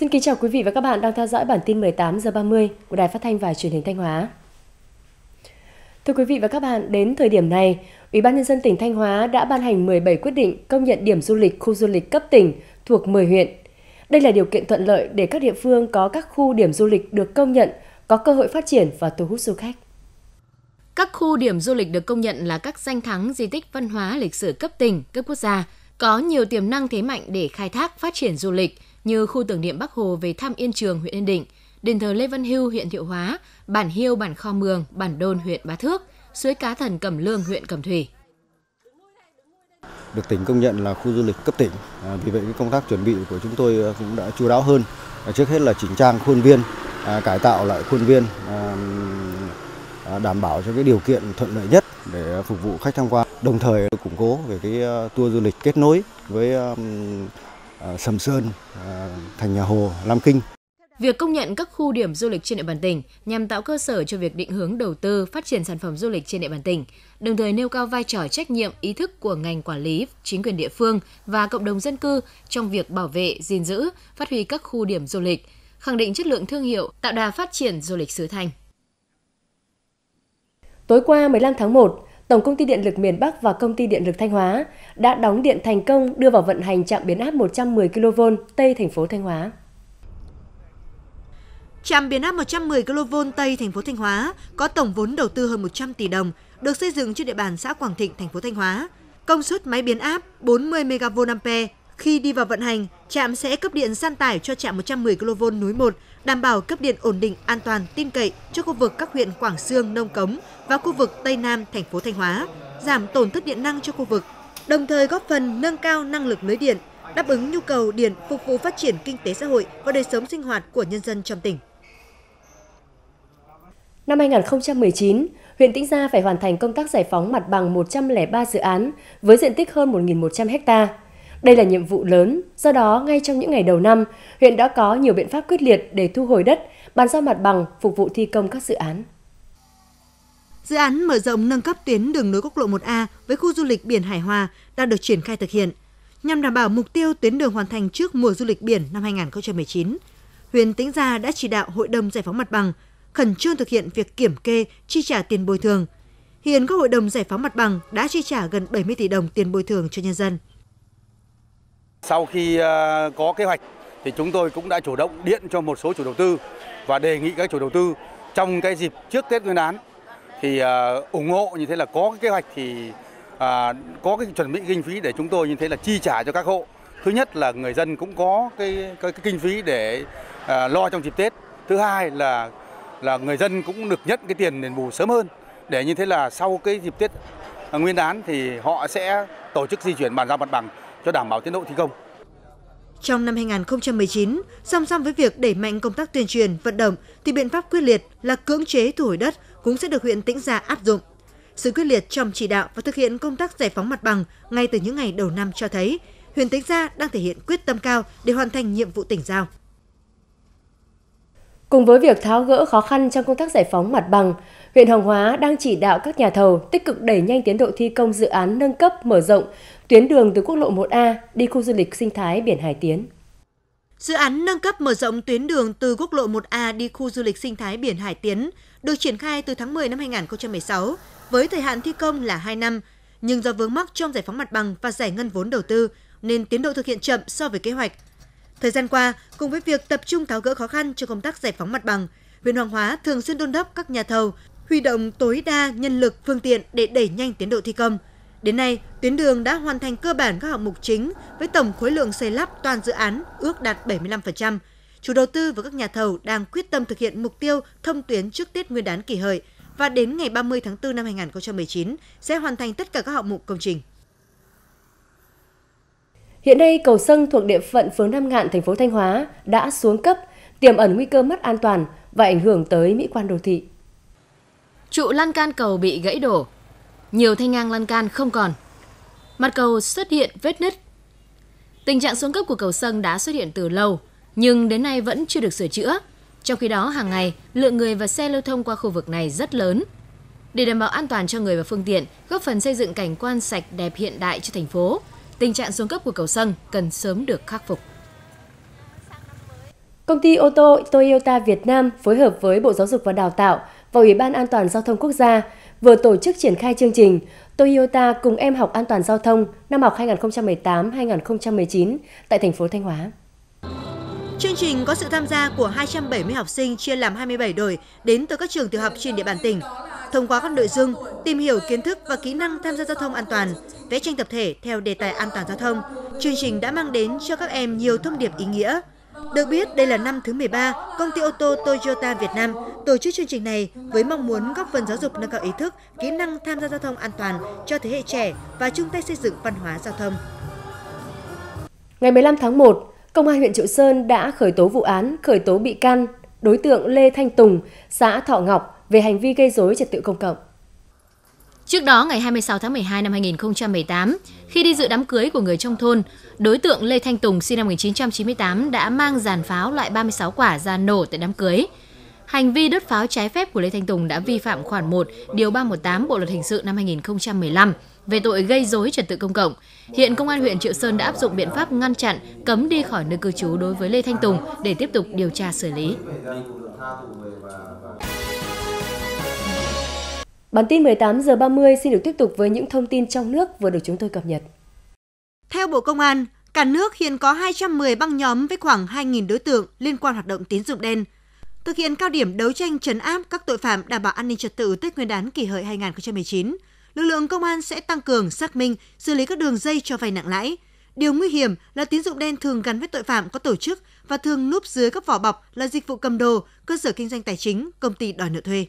Xin kính chào quý vị và các bạn đang theo dõi bản tin 18 giờ 30 của Đài Phát thanh và Truyền hình Thanh Hóa. Thưa quý vị và các bạn, đến thời điểm này, Ủy ban nhân dân tỉnh Thanh Hóa đã ban hành 17 quyết định công nhận điểm du lịch khu du lịch cấp tỉnh thuộc 10 huyện. Đây là điều kiện thuận lợi để các địa phương có các khu điểm du lịch được công nhận, có cơ hội phát triển và thu hút du khách. Các khu điểm du lịch được công nhận là các danh thắng di tích văn hóa lịch sử cấp tỉnh, cấp quốc gia, có nhiều tiềm năng thế mạnh để khai thác phát triển du lịch – như khu tưởng niệm Bắc Hồ về thăm Yên Trường, huyện Yên Định, đền thờ Lê Văn Hưu, huyện Thiệu Hóa, bản Hiêu, bản Kho Mường, bản Đôn, huyện Bá Thước, suối cá thần Cẩm Lương, huyện Cẩm Thủy. Được tỉnh công nhận là khu du lịch cấp tỉnh, à, vì vậy công tác chuẩn bị của chúng tôi à, cũng đã chú đáo hơn. À, trước hết là chỉnh trang khuôn viên, à, cải tạo lại khuôn viên, à, à, đảm bảo cho cái điều kiện thuận lợi nhất để phục vụ khách tham quan. Đồng thời củng cố về cái à, tour du lịch kết nối với Ờ, Sầm Sơn, ờ, Thành Nhà Hồ, Lam Kinh. Việc công nhận các khu điểm du lịch trên địa bàn tỉnh nhằm tạo cơ sở cho việc định hướng đầu tư phát triển sản phẩm du lịch trên địa bàn tỉnh, đồng thời nêu cao vai trò trách nhiệm ý thức của ngành quản lý, chính quyền địa phương và cộng đồng dân cư trong việc bảo vệ, gìn giữ, phát huy các khu điểm du lịch, khẳng định chất lượng thương hiệu, tạo đà phát triển du lịch xứ Thanh. Tối qua 15 tháng 1, Tổng công ty Điện lực miền Bắc và công ty Điện lực Thanh Hóa đã đóng điện thành công đưa vào vận hành trạm biến áp 110 kV Tây thành phố Thanh Hóa. Trạm biến áp 110 kV Tây thành phố Thanh Hóa có tổng vốn đầu tư hơn 100 tỷ đồng, được xây dựng trên địa bàn xã Quảng Thịnh, thành phố Thanh Hóa. Công suất máy biến áp 40 MVA, khi đi vào vận hành, trạm sẽ cấp điện san tải cho trạm 110 kV núi 1, đảm bảo cấp điện ổn định, an toàn, tin cậy cho khu vực các huyện Quảng Sương, Nông Cống và khu vực Tây Nam thành phố Thanh Hóa, giảm tổn thất điện năng cho khu vực, đồng thời góp phần nâng cao năng lực lưới điện, đáp ứng nhu cầu điện phục vụ phát triển kinh tế xã hội và đời sống sinh hoạt của nhân dân trong tỉnh. Năm 2019, huyện Tĩnh Gia phải hoàn thành công tác giải phóng mặt bằng 103 dự án với diện tích hơn 1.100 hectare đây là nhiệm vụ lớn, do đó ngay trong những ngày đầu năm, huyện đã có nhiều biện pháp quyết liệt để thu hồi đất, bàn giao mặt bằng phục vụ thi công các dự án. Dự án mở rộng nâng cấp tuyến đường nối quốc lộ 1A với khu du lịch biển Hải Hòa đang được triển khai thực hiện nhằm đảm bảo mục tiêu tuyến đường hoàn thành trước mùa du lịch biển năm 2019. Huyện Tĩnh Gia đã chỉ đạo Hội đồng giải phóng mặt bằng khẩn trương thực hiện việc kiểm kê, chi trả tiền bồi thường. Hiện các hội đồng giải phóng mặt bằng đã chi trả gần 70 tỷ đồng tiền bồi thường cho nhân dân. Sau khi ờ, có kế hoạch thì chúng tôi cũng đã chủ động điện cho một số chủ đầu tư và đề nghị các chủ đầu tư trong cái dịp trước Tết Nguyên đán thì ờ, ủng hộ như thế là có cái kế hoạch thì ờ, có cái chuẩn bị kinh phí để chúng tôi như thế là chi trả cho các hộ. Thứ nhất là người dân cũng có cái cái, cái kinh phí để lo trong dịp Tết. Thứ hai là là người dân cũng được nhận cái tiền đền bù sớm hơn để như thế là sau cái dịp Tết Nguyên đán thì họ sẽ tổ chức di chuyển bàn giao mặt bằng cho đảm bảo tiến độ thi công. Trong năm 2019, song song với việc đẩy mạnh công tác tuyên truyền, vận động, thì biện pháp quyết liệt là cưỡng chế thu hồi đất cũng sẽ được huyện Tĩnh Gia áp dụng. Sự quyết liệt trong chỉ đạo và thực hiện công tác giải phóng mặt bằng ngay từ những ngày đầu năm cho thấy, huyện Tĩnh Gia đang thể hiện quyết tâm cao để hoàn thành nhiệm vụ tỉnh giao. Cùng với việc tháo gỡ khó khăn trong công tác giải phóng mặt bằng, huyện Hồng Hóa đang chỉ đạo các nhà thầu tích cực đẩy nhanh tiến độ thi công dự án nâng cấp, mở rộng, tuyến đường từ quốc lộ 1A đi khu du lịch sinh thái biển Hải Tiến. Dự án nâng cấp mở rộng tuyến đường từ quốc lộ 1A đi khu du lịch sinh thái biển Hải Tiến được triển khai từ tháng 10 năm 2016 với thời hạn thi công là 2 năm, nhưng do vướng mắc trong giải phóng mặt bằng và giải ngân vốn đầu tư nên tiến độ thực hiện chậm so với kế hoạch. Thời gian qua, cùng với việc tập trung tháo gỡ khó khăn cho công tác giải phóng mặt bằng, huyện Hoàng Hóa thường xuyên đôn đốc các nhà thầu huy động tối đa nhân lực, phương tiện để đẩy nhanh tiến độ thi công – Đến nay, tuyến đường đã hoàn thành cơ bản các hạng mục chính với tổng khối lượng xây lắp toàn dự án ước đạt 75%. Chủ đầu tư và các nhà thầu đang quyết tâm thực hiện mục tiêu thông tuyến trước Tết Nguyên đán kỷ hợi và đến ngày 30 tháng 4 năm 2019 sẽ hoàn thành tất cả các hạng mục công trình. Hiện nay cầu Sâng thuộc địa phận phường Nam Ngạn, thành phố Thanh Hóa đã xuống cấp, tiềm ẩn nguy cơ mất an toàn và ảnh hưởng tới mỹ quan đô thị. Trụ lan can cầu bị gãy đổ, nhiều thanh ngang lan can không còn. Mặt cầu xuất hiện vết nứt. Tình trạng xuống cấp của cầu sông đã xuất hiện từ lâu, nhưng đến nay vẫn chưa được sửa chữa. Trong khi đó, hàng ngày, lượng người và xe lưu thông qua khu vực này rất lớn. Để đảm bảo an toàn cho người và phương tiện, góp phần xây dựng cảnh quan sạch đẹp hiện đại cho thành phố, tình trạng xuống cấp của cầu sông cần sớm được khắc phục. Công ty ô tô Toyota Việt Nam phối hợp với Bộ Giáo dục và Đào tạo và Ủy ban An toàn Giao thông Quốc gia vừa tổ chức triển khai chương trình Toyota cùng em học an toàn giao thông năm học 2018-2019 tại thành phố Thanh Hóa. Chương trình có sự tham gia của 270 học sinh chia làm 27 đội đến từ các trường tiểu học trên địa bàn tỉnh. Thông qua các nội dung tìm hiểu kiến thức và kỹ năng tham gia giao thông an toàn, vẽ tranh tập thể theo đề tài an toàn giao thông, chương trình đã mang đến cho các em nhiều thông điệp ý nghĩa, được biết, đây là năm thứ 13, công ty ô tô Toyota Việt Nam tổ chức chương trình này với mong muốn góp phần giáo dục nâng cao ý thức, kỹ năng tham gia giao thông an toàn cho thế hệ trẻ và chung tay xây dựng văn hóa giao thông. Ngày 15 tháng 1, Công an huyện Triệu Sơn đã khởi tố vụ án, khởi tố bị can đối tượng Lê Thanh Tùng, xã Thọ Ngọc về hành vi gây dối trật tự công cộng. Trước đó, ngày 26 tháng 12 năm 2018, khi đi dự đám cưới của người trong thôn, đối tượng Lê Thanh Tùng sinh năm 1998 đã mang giàn pháo loại 36 quả ra nổ tại đám cưới. Hành vi đốt pháo trái phép của Lê Thanh Tùng đã vi phạm khoản 1, điều 318 Bộ luật hình sự năm 2015 về tội gây dối trật tự công cộng. Hiện công an huyện Triệu Sơn đã áp dụng biện pháp ngăn chặn, cấm đi khỏi nơi cư trú đối với Lê Thanh Tùng để tiếp tục điều tra xử lý. Bản tin 18 giờ 30 xin được tiếp tục với những thông tin trong nước vừa được chúng tôi cập nhật. Theo Bộ Công an, cả nước hiện có 210 băng nhóm với khoảng 2.000 đối tượng liên quan hoạt động tín dụng đen. Thực hiện cao điểm đấu tranh trấn áp các tội phạm đảm bảo an ninh trật tự Tết Nguyên đán kỷ hợi 2019, lực lượng công an sẽ tăng cường xác minh, xử lý các đường dây cho vay nặng lãi. Điều nguy hiểm là tín dụng đen thường gắn với tội phạm có tổ chức và thường núp dưới các vỏ bọc là dịch vụ cầm đồ, cơ sở kinh doanh tài chính, công ty đòi nợ thuê.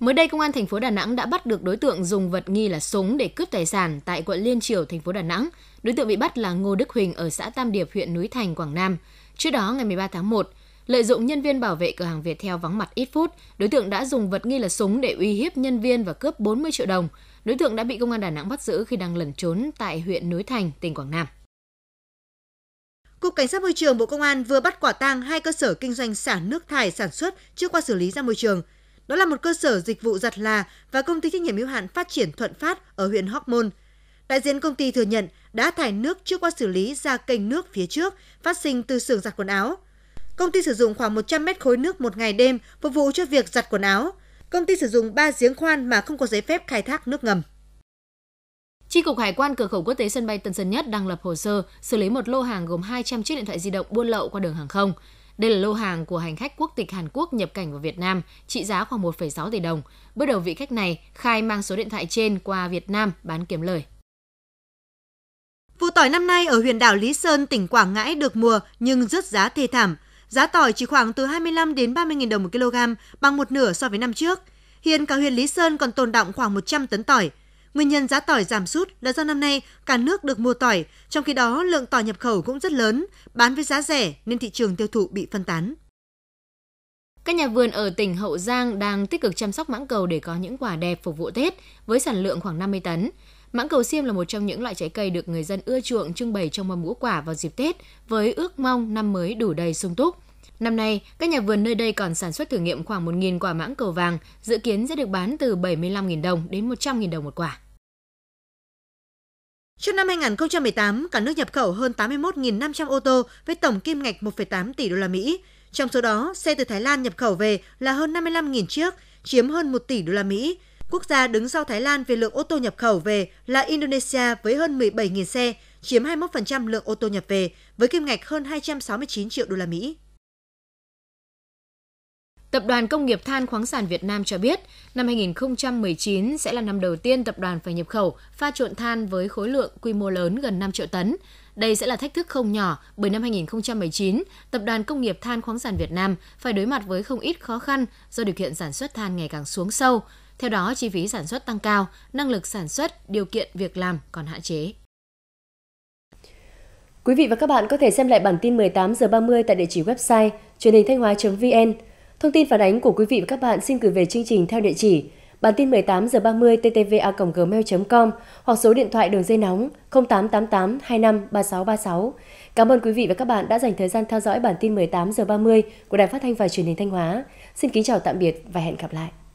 Mới đây, Công an thành phố Đà Nẵng đã bắt được đối tượng dùng vật nghi là súng để cướp tài sản tại quận Liên Triều, thành phố Đà Nẵng. Đối tượng bị bắt là Ngô Đức Huỳnh ở xã Tam Điệp, huyện Núi Thành, Quảng Nam. Trước đó, ngày 13 tháng 1, lợi dụng nhân viên bảo vệ cửa hàng Viettel vắng mặt ít phút, đối tượng đã dùng vật nghi là súng để uy hiếp nhân viên và cướp 40 triệu đồng. Đối tượng đã bị công an Đà Nẵng bắt giữ khi đang lẩn trốn tại huyện Núi Thành, tỉnh Quảng Nam. Cục Cảnh sát môi trường Bộ Công an vừa bắt quả tang hai cơ sở kinh doanh xả nước thải sản xuất chưa qua xử lý ra môi trường – đó là một cơ sở dịch vụ giặt là và công ty trách nhiệm hữu hạn phát triển Thuận Phát ở huyện Hóc Môn. Đại diện công ty thừa nhận đã thải nước chưa qua xử lý ra kênh nước phía trước, phát sinh từ xưởng giặt quần áo. Công ty sử dụng khoảng 100 mét khối nước một ngày đêm phục vụ cho việc giặt quần áo. Công ty sử dụng 3 giếng khoan mà không có giấy phép khai thác nước ngầm. Chi cục Hải quan cửa khẩu quốc tế sân bay Tân Sơn Nhất đang lập hồ sơ xử lý một lô hàng gồm 200 chiếc điện thoại di động buôn lậu qua đường hàng không. Đây là lô hàng của hành khách quốc tịch Hàn Quốc nhập cảnh vào Việt Nam, trị giá khoảng 1,6 tỷ đồng. Bước đầu vị khách này khai mang số điện thoại trên qua Việt Nam bán kiếm lời. Vụ tỏi năm nay ở huyện đảo Lý Sơn, tỉnh Quảng Ngãi được mùa nhưng rớt giá thê thảm. Giá tỏi chỉ khoảng từ 25 đến 30.000 đồng một kg, bằng một nửa so với năm trước. Hiện cả huyện Lý Sơn còn tồn động khoảng 100 tấn tỏi. Nguyên nhân giá tỏi giảm sút là do năm nay cả nước được mua tỏi, trong khi đó lượng tỏi nhập khẩu cũng rất lớn, bán với giá rẻ nên thị trường tiêu thụ bị phân tán. Các nhà vườn ở tỉnh Hậu Giang đang tích cực chăm sóc mãng cầu để có những quả đẹp phục vụ Tết với sản lượng khoảng 50 tấn. Mãng cầu xiêm là một trong những loại trái cây được người dân ưa chuộng trưng bày trong mâm ngũ quả vào dịp Tết với ước mong năm mới đủ đầy sung túc. Năm nay, các nhà vườn nơi đây còn sản xuất thử nghiệm khoảng 1.000 quả mãng cầu vàng, dự kiến sẽ được bán từ 75.000 đồng đến 100.000 đồng một quả. Trong năm 2018, cả nước nhập khẩu hơn 81.500 ô tô với tổng kim ngạch 1,8 tỷ đô la Mỹ. Trong số đó, xe từ Thái Lan nhập khẩu về là hơn 55.000 chiếc, chiếm hơn 1 tỷ đô la Mỹ. Quốc gia đứng sau Thái Lan về lượng ô tô nhập khẩu về là Indonesia với hơn 17.000 xe, chiếm 21% lượng ô tô nhập về với kim ngạch hơn 269 triệu đô la Mỹ. Tập đoàn Công nghiệp Than khoáng sản Việt Nam cho biết, năm 2019 sẽ là năm đầu tiên tập đoàn phải nhập khẩu pha trộn than với khối lượng quy mô lớn gần 5 triệu tấn. Đây sẽ là thách thức không nhỏ bởi năm 2019, Tập đoàn Công nghiệp Than khoáng sản Việt Nam phải đối mặt với không ít khó khăn do điều kiện sản xuất than ngày càng xuống sâu. Theo đó, chi phí sản xuất tăng cao, năng lực sản xuất, điều kiện việc làm còn hạn chế. Quý vị và các bạn có thể xem lại bản tin 18 giờ 30 tại địa chỉ website truyền hình thanh hóa.vn. Thông tin phản ánh của quý vị và các bạn xin gửi về chương trình theo địa chỉ bản tin 18 giờ 30 ttva.gmail.com hoặc số điện thoại đường dây nóng 0888 25 36 36. Cảm ơn quý vị và các bạn đã dành thời gian theo dõi bản tin 18 giờ 30 của Đài Phát thanh và Truyền hình Thanh Hóa. Xin kính chào tạm biệt và hẹn gặp lại.